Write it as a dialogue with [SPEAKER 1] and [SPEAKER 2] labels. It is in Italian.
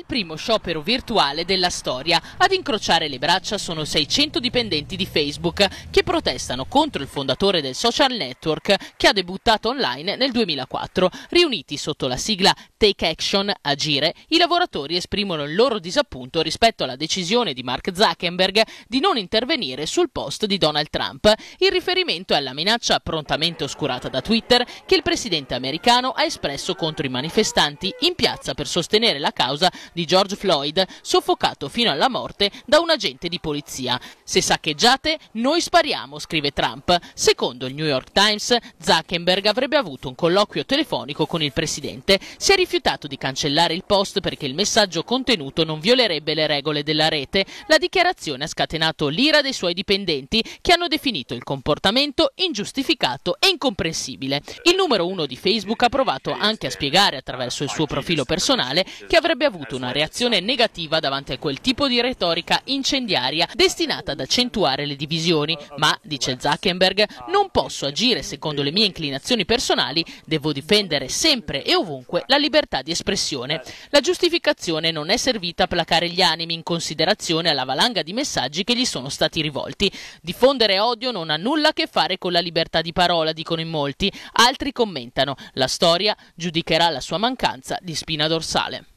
[SPEAKER 1] il primo sciopero virtuale della storia. Ad incrociare le braccia sono 600 dipendenti di Facebook che protestano contro il fondatore del social network che ha debuttato online nel 2004. Riuniti sotto la sigla Take Action, agire, i lavoratori esprimono il loro disappunto rispetto alla decisione di Mark Zuckerberg di non intervenire sul post di Donald Trump. in riferimento alla minaccia prontamente oscurata da Twitter che il presidente americano ha espresso contro i manifestanti in piazza per sostenere la causa di George Floyd, soffocato fino alla morte da un agente di polizia. Se saccheggiate, noi spariamo, scrive Trump. Secondo il New York Times, Zuckerberg avrebbe avuto un colloquio telefonico con il presidente. Si è rifiutato di cancellare il post perché il messaggio contenuto non violerebbe le regole della rete. La dichiarazione ha scatenato l'ira dei suoi dipendenti che hanno definito il comportamento ingiustificato e incomprensibile. Il numero uno di Facebook ha provato anche a spiegare attraverso il suo profilo personale che avrebbe avuto suscitato una reazione negativa davanti a quel tipo di retorica incendiaria destinata ad accentuare le divisioni, ma, dice Zuckerberg, non posso agire secondo le mie inclinazioni personali, devo difendere sempre e ovunque la libertà di espressione. La giustificazione non è servita a placare gli animi in considerazione alla valanga di messaggi che gli sono stati rivolti. Diffondere odio non ha nulla a che fare con la libertà di parola, dicono in molti. Altri commentano, la storia giudicherà la sua mancanza di spina dorsale.